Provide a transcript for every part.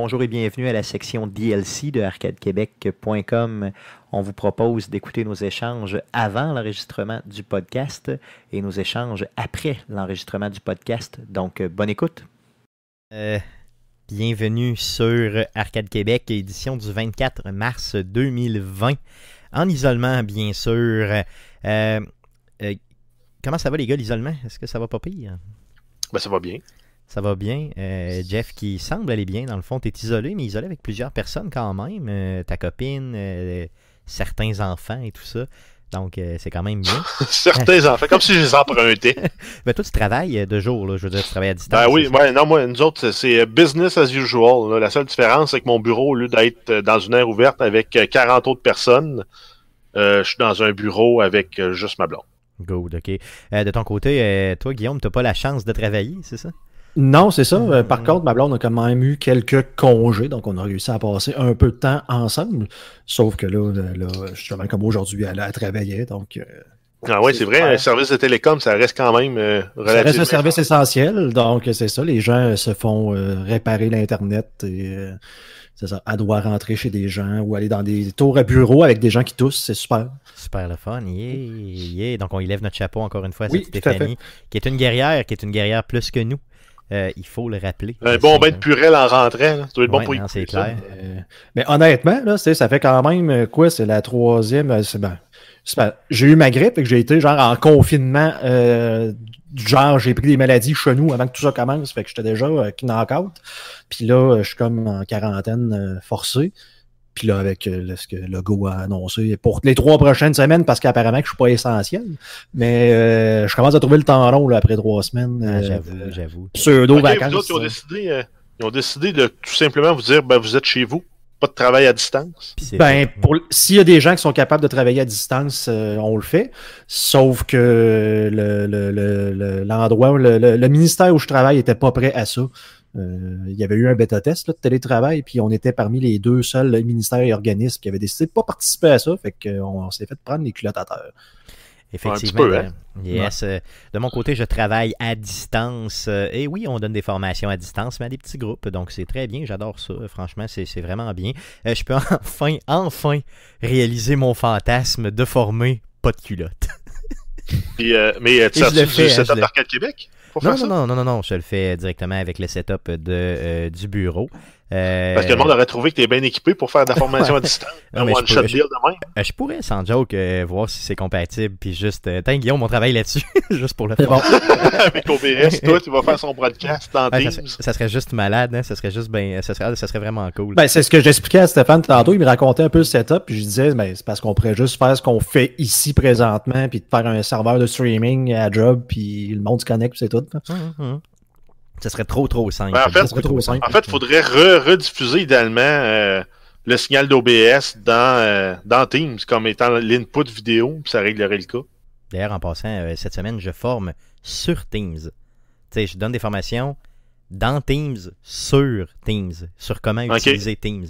Bonjour et bienvenue à la section DLC de ArcadeQuébec.com. On vous propose d'écouter nos échanges avant l'enregistrement du podcast et nos échanges après l'enregistrement du podcast. Donc, euh, bonne écoute. Euh, bienvenue sur Arcade Québec, édition du 24 mars 2020. En isolement, bien sûr. Euh, comment ça va les gars, l'isolement? Est-ce que ça va pas pire? Ben, ça va bien. Ça va bien. Euh, Jeff, qui semble aller bien, dans le fond, tu es isolé, mais isolé avec plusieurs personnes quand même. Euh, ta copine, euh, certains enfants et tout ça. Donc, c'est quand même bien. certains enfants, comme si je les empruntais. mais toi, tu travailles de jour, je veux dire, tu travailles à distance. Ben oui, ouais, non, moi, nous autres, c'est business as usual. La seule différence, c'est que mon bureau, au lieu d'être dans une aire ouverte avec 40 autres personnes, je suis dans un bureau avec juste ma blonde. Good, OK. de ton côté, toi, Guillaume, tu n'as pas la chance de travailler, c'est ça? Non, c'est ça. Euh, par hmm. contre, ma blonde a quand même eu quelques congés, donc on a réussi à passer un peu de temps ensemble. Sauf que là, là justement, comme aujourd'hui, elle a donc. Euh, ah oui, c'est vrai, un service de télécom, ça reste quand même relativement... Euh, ça reste un service essentiel, donc c'est ça, les gens se font réparer l'Internet et c'est ça, elle doit rentrer chez des gens ou aller dans des tours à bureau avec des gens qui toussent, c'est super. Super le fun, yeah, yeah. Donc on y lève notre chapeau encore une fois à Stéphanie, qui est une guerrière, qui est une guerrière plus que nous. Euh, il faut le rappeler. Un bon bain de purée en rentrant, là. ça doit être bon pour euh, mais honnêtement, là, ça fait quand même euh, quoi C'est la troisième. C'est ben, j'ai eu ma grippe et que j'ai été genre en confinement. genre, j'ai pris des maladies chez avant que tout ça commence. Fait que j'étais déjà knock-out. Puis là, je suis comme en quarantaine forcée avec euh, ce que Logo a annoncé pour les trois prochaines semaines, parce qu'apparemment que je suis pas essentiel. Mais euh, je commence à trouver le temps rond après trois semaines. Ah, euh, j'avoue, j'avoue. Pseudo-vacances. ils, ont décidé, ont décidé de tout simplement vous dire ben, vous êtes chez vous pas de travail à distance. Ben, hein. s'il y a des gens qui sont capables de travailler à distance, on le fait. Sauf que l'endroit, le, ministère où je travaille était pas prêt à ça. Euh, il y avait eu un bêta-test de télétravail, puis on était parmi les deux seuls ministères et organismes qui avaient décidé de ne pas participer à ça, fait qu'on euh, on s'est fait prendre les culottes à terre. Effectivement. Ben, hein? euh, de mon côté, je travaille à distance. Et oui, on donne des formations à distance, mais à des petits groupes. Donc, c'est très bien. J'adore ça. Franchement, c'est vraiment bien. Je peux enfin, enfin réaliser mon fantasme de former pas de culottes. mais tu as-tu hein, Québec? non, non, non, non, non, non, je le fais directement avec le setup de, euh, du bureau. Euh... Parce que le monde aurait trouvé que tu bien équipé pour faire de la formation à distance. un one je, shot pourrais, deal euh, Je, pourrais, sans joke, euh, voir si c'est compatible. Puis juste, euh, tiens, Guillaume, on travaille là-dessus. juste pour le faire. Avec OBS, toi, tu vas faire son broadcast en ouais, ça, serait juste malade. Hein? Ça serait juste ben, ça, serait, ça serait vraiment cool. Ben, c'est ce que j'expliquais à Stéphane tantôt. Il me racontait un peu le setup. Puis je disais, ben, c'est parce qu'on pourrait juste faire ce qu'on fait ici présentement. Puis de faire un serveur de streaming à job. Puis le monde se connecte. c'est tout. Ça serait trop, trop simple. Ben, en fait, En fait, il faudrait rediffuser idéalement euh, le signal d'OBS euh, dans, Teams comme étant l'input vidéo, puis ça réglerait le cas. D'ailleurs, en passant, euh, cette semaine, je forme sur Teams. sais je donne des formations dans Teams, sur Teams, sur comment utiliser Teams.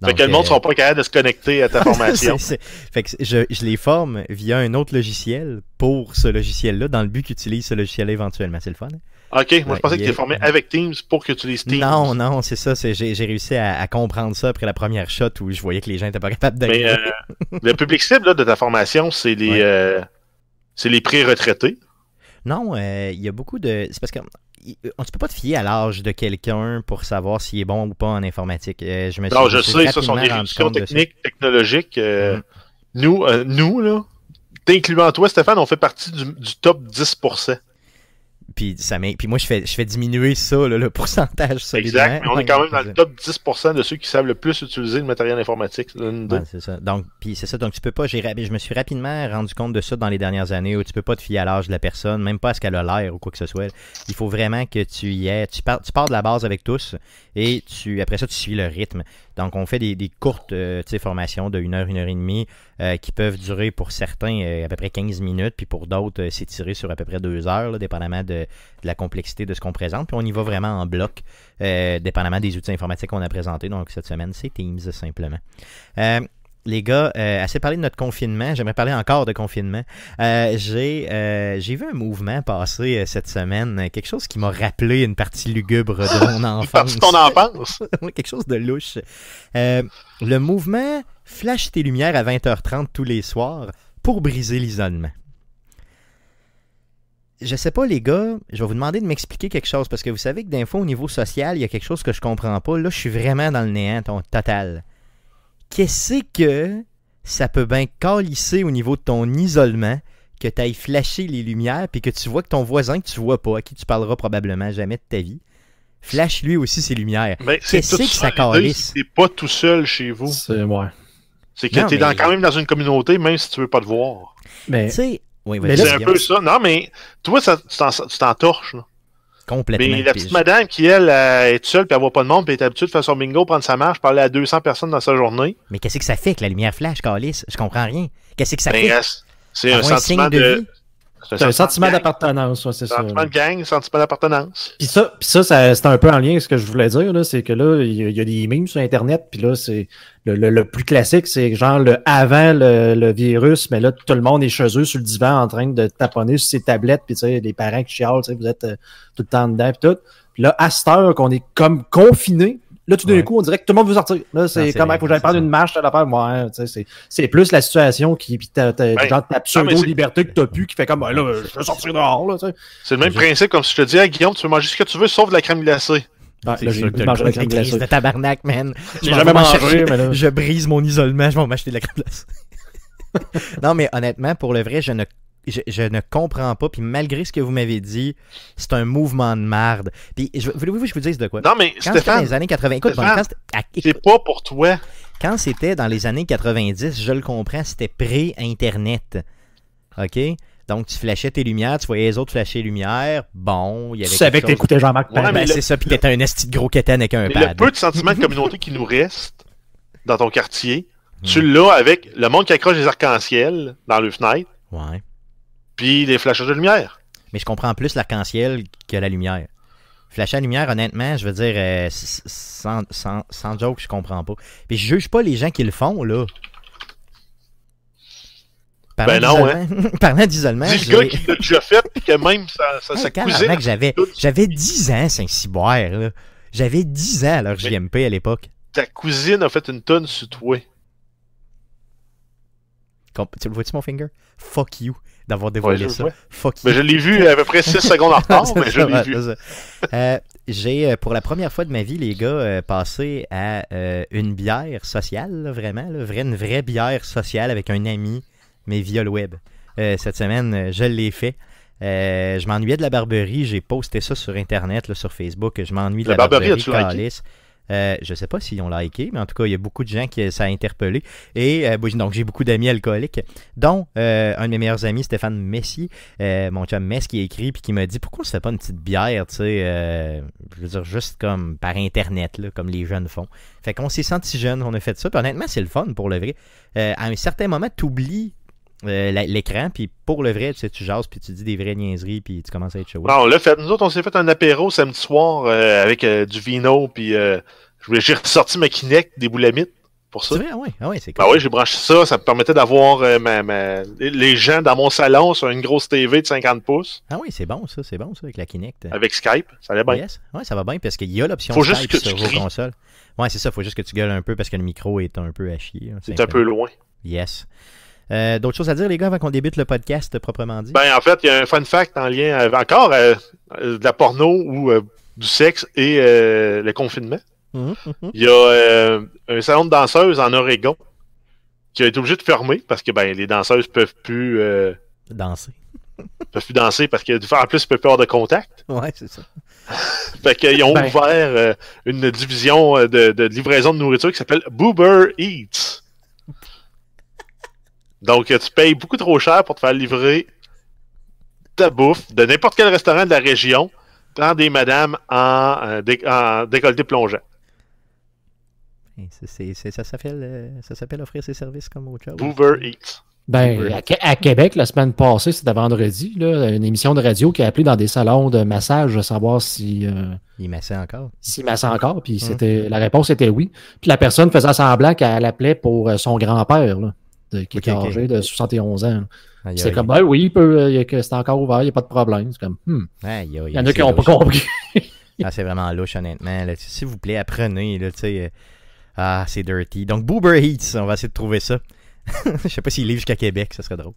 Donc, fait que le monde ne sera pas capable de se connecter à ta formation. Fait que je, les forme via un autre logiciel pour ce logiciel-là, dans le but qu'utilise ce logiciel éventuellement. C'est le fun. Hein? Ok, moi je pensais que tu étais formé avec Teams pour que tu utilises Teams. Non, non, c'est ça. J'ai réussi à, comprendre ça après la première shot où je voyais que les gens n'étaient pas capables Mais Euh, le public cible de ta formation, c'est les, euh, pré-retraités. Non, euh, il y a beaucoup de. C'est parce que on ne peut pas te fier à l'âge de quelqu'un pour savoir s'il est bon ou pas en informatique. Euh, je me je sais, ce sont des réductions techniques, technologiques. Mm-hmm. Nous, nous là, t'incluant toi, Stéphane, on fait partie du, du top 10%. Puis, ça puis moi, je fais, je fais diminuer ça, le pourcentage. Exact, on est quand même dans le top 10% de ceux qui savent le plus utiliser le matériel informatique. ça. Donc, puis c'est ça. Donc, tu peux pas. Je me suis rapidement rendu compte de ça dans les dernières années où tu peux pas te fier à l'âge de la personne, même pas à ce qu'elle a l'air ou quoi que ce soit. Il faut vraiment que tu y aies. Tu pars, tu pars de la base avec tous et tu après ça, tu suis le rythme. Donc, on fait des, courtes euh, formations de 1 heure, 1 heure et demie euh, qui peuvent durer pour certains euh, à peu près 15 minutes, puis pour d'autres, c'est tiré sur à peu près 2 heures, dépendamment de, de, la complexité de ce qu'on présente. Puis on y va vraiment en bloc, dépendamment des outils informatiques qu'on a présentés. Donc, cette semaine, c'est Teams simplement les gars, euh, assez parlé de notre confinement. J'aimerais parler encore de confinement. Euh, euh, j'ai, vu un mouvement passer cette semaine, quelque chose qui m'a rappelé une partie lugubre de mon enfance. de ton enfance? quelque chose de louche. le mouvement Flash tes lumières à 20h30 tous les soirs pour briser l'isolement. Je sais pas, les gars, je vais vous demander de m'expliquer quelque chose parce que vous savez que d'infos au niveau social, il y a quelque chose que je comprends pas. Là, je suis vraiment dans le néant, ton total qu'est-ce que ça peut bien calisser au niveau de ton isolement que tu ailles flasher les lumières puis que tu vois que ton voisin que tu vois pas, à qui tu parleras probablement jamais de ta vie, flash lui aussi ses lumières. Ben, qu'est-ce que ça calisse? C'est pas tout seul chez vous. C'est moi C'est que tu es quand même dans une communauté, même si tu veux pas te voir. Ben, mais... c'est un peu ça. Non, mais toi, tu t'entorches. Là. Mais la petite madame qui, elle, euh, est seule, puis elle voit pas de monde, puis est habituée de faire son bingo, prendre sa marche, parler à 200 personnes dans sa journée. Mais qu'est-ce que ça fait que la lumière flash, Calis? Je comprends rien. Qu'est-ce que ça ben, fait? C'est un, sentiment de, de c'est un sentiment d'appartenance, c'est ça. Sentiment de gang, sentiment d'appartenance. Puis ça, puis ça, c'est un peu en lien avec ce que je voulais dire, c'est que là, il y, a des memes sur Internet, puis là, c'est le, plus classique, c'est genre le avant le, virus, mais là, tout le monde est chez eux sur le divan en train de taponner sur ses tablettes, puis tu sais, les parents qui chialent, vous êtes euh, tout le temps dedans, puis tout. Puis là, à cette heure qu'on est comme confiné, Là, tout d'un coup, on dirait que tout le monde veut sortir. Là, c'est comme, il faut que j'aille prendre une marche, à l'affaire. c'est plus la situation qui. Puis t'as ben, ta pseudo-liberté que t'as pu qui fait comme, ben là, je veux sortir dehors. C'est le même principe comme si je te disais, Guillaume, tu peux manger ce que tu veux sauf de la crème glacée. Ah, là, j'ai mangé de la crème glacée. de tabarnak, man. J'ai jamais mangé, mais Je brise mon isolement, je vais m'acheter de la crème glacée. non, mais honnêtement, pour le vrai, je ne je, ne comprends pas. Puis malgré ce que vous m'avez dit, c'est un mouvement de marde. Puis voulez-vous que je vous dise de quoi? Non, mais quand c'était dans les années 80, écoute, bon, c'est pas pour toi. Quand c'était dans les années 90, je le comprends, c'était pré-Internet. OK? Donc, tu flashais tes lumières, tu voyais les autres flasher les lumières. Bon, il y avait. Tu savais que Jean-Marc ouais, ben, C'est ça, puis t'étais un esti de gros quétaine avec un pad. Le peu de sentiment de communauté qui nous reste dans ton quartier, tu l'as avec le monde qui accroche les arcs-en-ciel dans le fenêtre. Ouais puis des flashs de lumière. Mais je comprends plus l'arc-en-ciel que la lumière. Flash à lumière, honnêtement, je veux dire, euh, sans, sans, sans, joke, je comprends pas. Puis je juge pas les gens qui le font, là. ben non, hein. Parlant d'isolement. Dis le gars qui l'a déjà fait, puis que même ça, ça, que ah, j'avais, j'avais 10 ans, Saint-Cyboire, là. J'avais 10 ans à leur JMP à l'époque. Ta cousine a fait une tonne sur toi tu le vois-tu, mon finger? Fuck you d'avoir dévoilé ça. Fuck je l'ai vu à peu près 6 secondes en retard, mais je l'ai vu. Euh, j'ai, euh, pour la première fois de ma vie, les gars, euh, passé à une bière sociale, vraiment. une vraie bière sociale avec un ami, mais via le web. cette semaine, je l'ai fait. je m'ennuyais de la barberie, j'ai posté ça sur Internet, sur Facebook. Je m'ennuie de la, la barberie, barberie euh, je ne sais pas s'ils ont liké, mais en tout cas, il y a beaucoup de gens qui ça a interpellé. Et euh, donc, j'ai beaucoup d'amis alcooliques, dont euh, un de mes meilleurs amis, Stéphane Messi, mon chum Mess, qui a écrit puis qui m'a dit Pourquoi on se fait pas une petite bière, tu sais Je veux dire, juste comme par Internet, là, comme les jeunes font. Fait qu'on s'est senti jeunes, on a fait ça. Puis honnêtement, c'est le fun pour le vrai. à un certain moment, tu oublies euh, l'écran, puis pour le vrai, tu sais, tu jases, puis tu dis des vraies niaiseries, puis tu commences à être chaud. Non, ah, là, fait, nous autres, on s'est fait un apéro samedi soir euh, avec euh, du vino, puis j'ai ressorti ma Kinect des boulamites pour ça. Ah oui, ah oui c'est ah cool. Ah oui, j'ai branché ça, ça me permettait d'avoir les gens dans mon salon sur une grosse TV de 50 pouces. Ah oui, c'est bon ça, c'est bon ça, avec la Kinect. Avec Skype, ça allait bien. Yes. Oui, ça va bien, parce qu'il y a l'option Skype sur vos consoles. Oui, c'est ça, faut juste que tu gueules un peu, parce que le micro est un peu à chier. c'est un peu loin. Yes. Euh, d'autres choses à dire, les gars, avant qu'on débute le podcast euh, proprement dit? Ben, en fait, il y a un fun fact en lien encore euh, de la porno ou du sexe et le confinement. Mhm, mhm. Il y a un salon de danseuses en Oregon qui a été obligé de fermer parce que ben, les danseuses peuvent plus danser. peuvent plus danser parce que plus, ils peuvent plus avoir de contact. Ouais, c'est ça. fait qu'ils ont ben. ouvert une division de, de livraison de nourriture qui s'appelle Boober Eats. Donc, tu payes beaucoup trop cher pour te faire livrer ta bouffe de n'importe quel restaurant de la région dans des madames en, euh, décolleté plongeant. Euh, ça s'appelle offrir ses services comme au chose. Hoover Eats. Ben, à, Québec, la semaine passée, c'était vendredi, une émission de radio qui a appelé dans des salons de massage à savoir si. Euh, il massait encore. S'il massait encore, puis hein? c'était la réponse était oui. Puis la personne faisait semblant qu'elle appelait pour son grand-père de, qui est âgé de 71 ans. c'est comme, ben oui, euh, c'est encore ouvert, il n'y a pas de problème. C'est comme, hmm. il y en a qui n'ont pas compris. Ah, c'est vraiment louche, honnêtement. S'il vous plaît, apprenez. Là, euh, ah, c'est dirty. Donc, Boober Heats, on va essayer de trouver ça. je sais pas s'il livre jusqu'à Québec, ça serait drôle.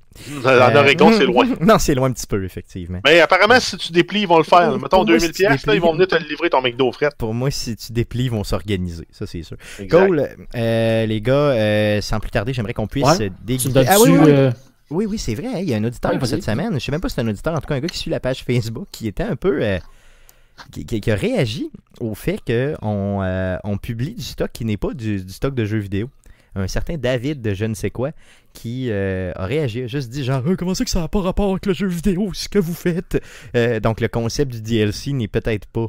En Oregon, euh, c'est loin. Non, c'est loin un petit peu, effectivement. Mais apparemment, si tu déplies, ils vont le faire. Mettons 2000 ils vont venir te livrer ton McDo fret. Pour moi, si tu déplies, ils vont s'organiser. Ça, c'est sûr. Exact. Cool. Euh, les gars, euh, sans plus tarder, j'aimerais qu'on puisse ouais. déguiser. Ah, oui, oui, c'est vrai. Il y a un auditeur pour cette semaine. Je sais même pas si c'est un auditeur, en tout cas, un gars qui suit la page Facebook qui était un peu. Qui, a réagi au fait qu'on publie du stock qui n'est pas du stock de jeux vidéo un certain David de je ne sais quoi qui euh, a réagi, a juste dit genre euh, comment ça que ça n'a pas rapport avec le jeu vidéo, ce que vous faites. Euh, donc le concept du DLC n'est peut-être pas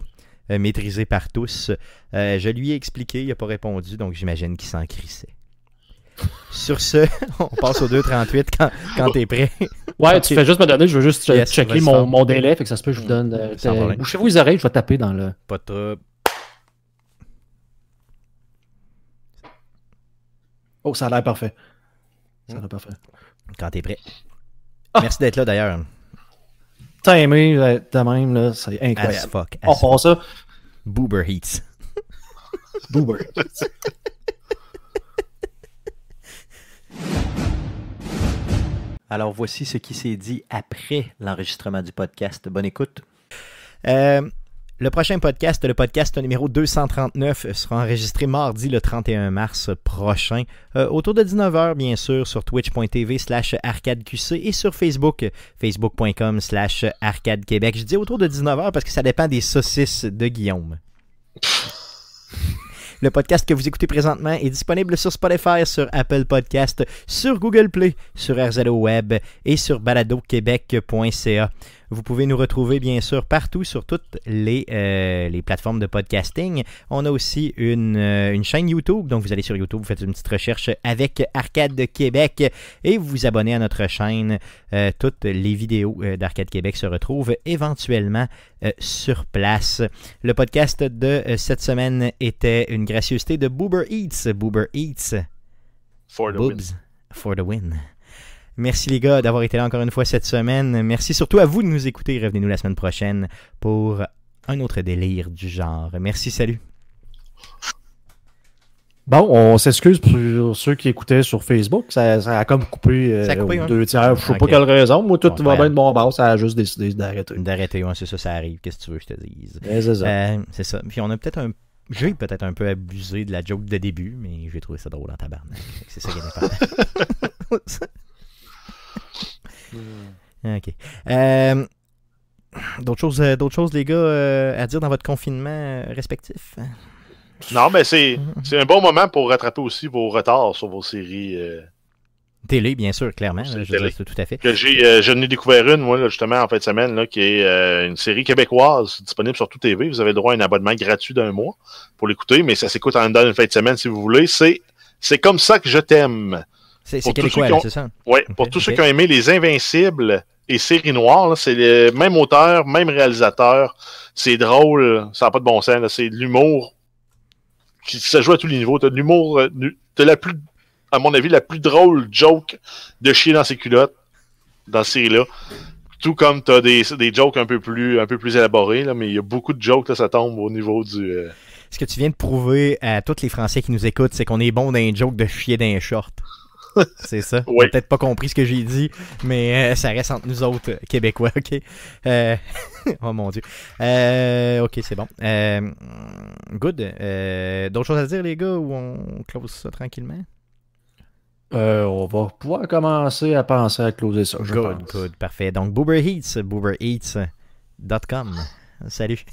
maîtrisé par tous. je lui ai expliqué, il n'a pas répondu, donc j'imagine qu'il s'en crissait. Sur ce, on passe au 2.38 quand, quand t'es prêt. Ouais, tu fais juste me donner, je veux juste checker mon, délai, fait que ça se peut je vous mm. donne. Bouchez-vous les oreilles, je vais taper dans le. Pas de Oh, ça a l'air parfait. Ça a l'air parfait. Quand t'es prêt. Ah! Merci d'être là d'ailleurs. T'as aimé euh, de même, là, c'est incroyable. As fuck, On ça. Boober Heats. Boober Alors voici ce qui s'est dit après l'enregistrement du podcast. Bonne écoute. Euh, le prochain podcast, le podcast numéro 239, sera enregistré mardi le 31 mars prochain, euh, autour de 19h bien sûr, sur twitch.tv slash arcadeqc et sur Facebook, facebook.com slash arcadequebec. Je dis autour de 19h parce que ça dépend des saucisses de Guillaume. Le podcast que vous écoutez présentement est disponible sur Spotify, sur Apple Podcast, sur Google Play, sur RZO Web et sur baladoquebec.ca. Vous pouvez nous retrouver bien sûr partout sur toutes les, euh, plateformes de podcasting. On a aussi euh, une, chaîne YouTube, donc vous allez sur YouTube, vous faites une petite recherche avec Arcade Québec et vous vous abonnez à notre chaîne. Euh, toutes les vidéos d'Arcade Québec se retrouvent éventuellement sur place. Le podcast de cette semaine était une gracieuseté de Boober Eats. Boober Eats. For the For the win. Merci les gars d'avoir été là encore une fois cette semaine. Merci surtout à vous de nous écouter. Revenez-nous la semaine prochaine pour un autre délire du genre. Merci, salut. Bon, on s'excuse pour ceux qui écoutaient sur Facebook. Ça, a comme coupé, euh, coupé hein? deux tiers. Je sais pas quelle raison. Moi, tout va bien de mon bord. Ça a juste décidé d'arrêter. D'arrêter, ouais, c'est ça, ça arrive. Qu'est-ce que tu veux que je te dise? c'est ça. Euh, ça. Puis on a peut-être un j'ai peut-être un peu abusé de la joke de début, mais j'ai trouvé ça drôle en tabarnak. C'est ça qui est important. Ah, OK. Euh, d'autres choses, euh, d'autres choses, les gars, euh, à dire dans votre confinement respectif? Non, mais mhm. c'est, un bon moment pour rattraper aussi vos retards sur vos séries. Télé, bien sûr, clairement. Hein, je tout à fait. Que n'ai découvert une, moi, justement, en fin de semaine, là, qui est une série québécoise disponible sur tout TV. Vous avez le droit à un abonnement gratuit d'un mois pour l'écouter, mais ça s'écoute en une fin de semaine si vous voulez. C'est, c'est comme ça que je t'aime. C'est c'est ça? Oui, pour tous ceux qui ont aimé Les Invincibles et Série Noire, c'est le même auteur, même réalisateur. C'est drôle, ça n'a pas de bon sens. C'est de l'humour. Ça joue à tous les niveaux. T'as de l'humour, euh, t'as la plus, à mon avis, la plus drôle joke de chier dans ses culottes, dans cette série-là. Tout comme t'as des, des jokes un peu plus, un peu plus élaborés, là, mais il y a beaucoup de jokes, là, ça tombe au niveau du. Euh, ce que tu viens de prouver à tous les Français qui nous écoutent, c'est qu'on est bon dans les jokes de chier dans les shorts. c'est ça. peut-être pas compris ce que j'ai dit, mais euh, ça reste entre nous autres euh, Québécois, ok? Euh, oh mon Dieu. ok, c'est bon. good. D'autres choses à dire, les gars, ou on close ça tranquillement? on va pouvoir commencer à penser à closer ça. good, good, parfait. Donc, Boober Eats, Salut.